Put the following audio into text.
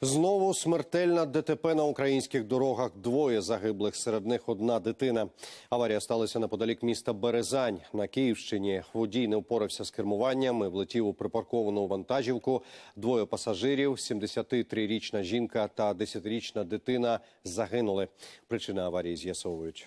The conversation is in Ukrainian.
Знову смертельна ДТП на українських дорогах. Двоє загиблих. Серед них одна дитина. Аварія сталася неподалік міста Березань на Київщині. Водій не впорався з кермуванням і влетів у припарковану вантажівку. Двоє пасажирів: – 73-річна жінка та 10-річна дитина загинули. Причини аварії з'ясовують.